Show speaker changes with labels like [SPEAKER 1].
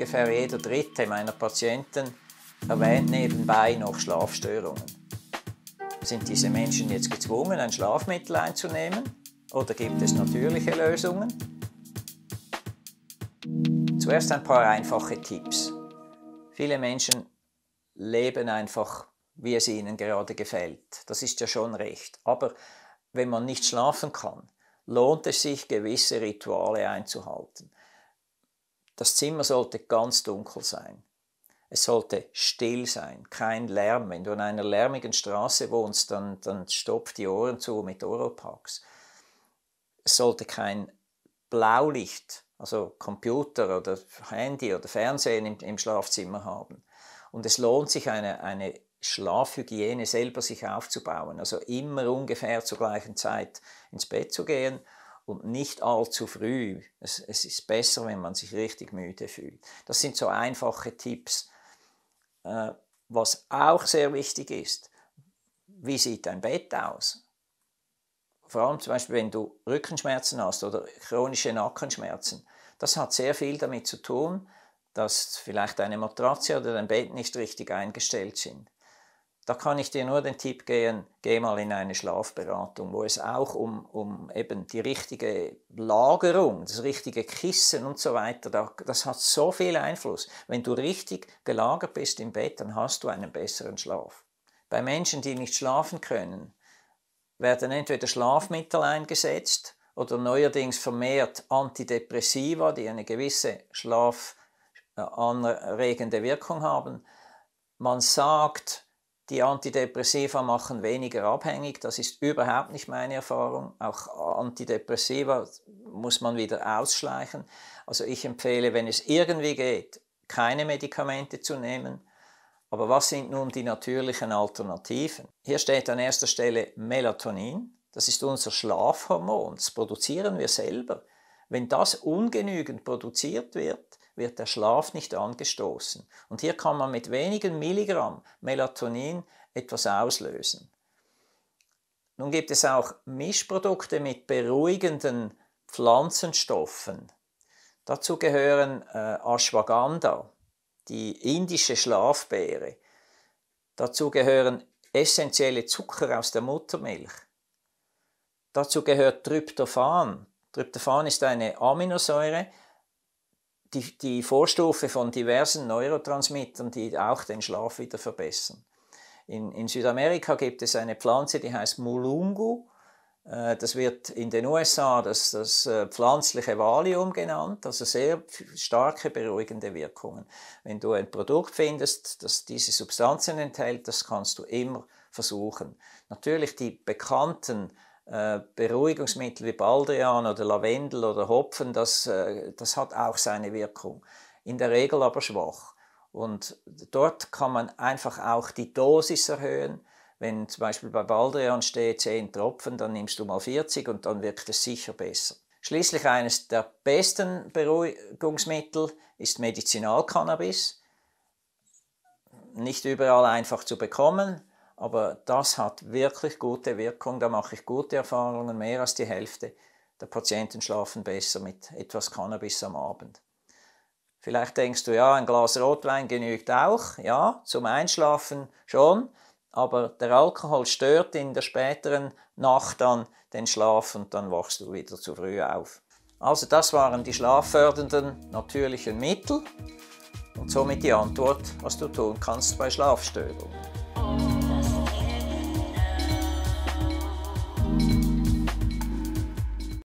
[SPEAKER 1] ungefähr jeder dritte meiner Patienten erwähnt nebenbei noch Schlafstörungen. Sind diese Menschen jetzt gezwungen, ein Schlafmittel einzunehmen? Oder gibt es natürliche Lösungen? Zuerst ein paar einfache Tipps. Viele Menschen leben einfach, wie es ihnen gerade gefällt. Das ist ja schon recht. Aber wenn man nicht schlafen kann, lohnt es sich, gewisse Rituale einzuhalten. Das Zimmer sollte ganz dunkel sein. Es sollte still sein, kein Lärm. Wenn du an einer lärmigen Straße wohnst, dann, dann stopf die Ohren zu mit Oropax. Es sollte kein Blaulicht, also Computer oder Handy oder Fernsehen im, im Schlafzimmer haben. Und es lohnt sich, eine, eine Schlafhygiene selber sich aufzubauen. Also immer ungefähr zur gleichen Zeit ins Bett zu gehen und nicht allzu früh. Es, es ist besser, wenn man sich richtig müde fühlt. Das sind so einfache Tipps. Äh, was auch sehr wichtig ist, wie sieht dein Bett aus? Vor allem zum Beispiel, wenn du Rückenschmerzen hast oder chronische Nackenschmerzen. Das hat sehr viel damit zu tun, dass vielleicht deine Matratze oder dein Bett nicht richtig eingestellt sind da kann ich dir nur den Tipp geben, geh mal in eine Schlafberatung, wo es auch um, um eben die richtige Lagerung, das richtige Kissen und so weiter, da, das hat so viel Einfluss. Wenn du richtig gelagert bist im Bett, dann hast du einen besseren Schlaf. Bei Menschen, die nicht schlafen können, werden entweder Schlafmittel eingesetzt oder neuerdings vermehrt Antidepressiva, die eine gewisse schlafanregende äh, Wirkung haben. Man sagt, die Antidepressiva machen weniger abhängig, das ist überhaupt nicht meine Erfahrung. Auch Antidepressiva muss man wieder ausschleichen. Also ich empfehle, wenn es irgendwie geht, keine Medikamente zu nehmen. Aber was sind nun die natürlichen Alternativen? Hier steht an erster Stelle Melatonin. Das ist unser Schlafhormon. Das produzieren wir selber. Wenn das ungenügend produziert wird, wird der Schlaf nicht angestoßen. Und hier kann man mit wenigen Milligramm Melatonin etwas auslösen. Nun gibt es auch Mischprodukte mit beruhigenden Pflanzenstoffen. Dazu gehören äh, Ashwagandha, die indische Schlafbeere. Dazu gehören essentielle Zucker aus der Muttermilch. Dazu gehört Tryptophan. Tryptophan ist eine Aminosäure, die, die Vorstufe von diversen Neurotransmittern, die auch den Schlaf wieder verbessern. In, in Südamerika gibt es eine Pflanze, die heißt Mulungu. Äh, das wird in den USA das, das äh, pflanzliche Valium genannt, also sehr starke beruhigende Wirkungen. Wenn du ein Produkt findest, das diese Substanzen enthält, das kannst du immer versuchen. Natürlich die bekannten äh, Beruhigungsmittel wie Baldrian oder Lavendel oder Hopfen, das, äh, das hat auch seine Wirkung. In der Regel aber schwach. Und dort kann man einfach auch die Dosis erhöhen. Wenn zum Beispiel bei Baldrian steht 10 Tropfen, dann nimmst du mal 40 und dann wirkt es sicher besser. Schließlich eines der besten Beruhigungsmittel ist Medizinalcannabis. Nicht überall einfach zu bekommen. Aber das hat wirklich gute Wirkung, da mache ich gute Erfahrungen, mehr als die Hälfte der Patienten schlafen besser mit etwas Cannabis am Abend. Vielleicht denkst du, ja, ein Glas Rotwein genügt auch, ja, zum Einschlafen schon, aber der Alkohol stört in der späteren Nacht dann den Schlaf und dann wachst du wieder zu früh auf. Also das waren die schlaffördernden natürlichen Mittel und somit die Antwort, was du tun kannst bei Schlafstörungen.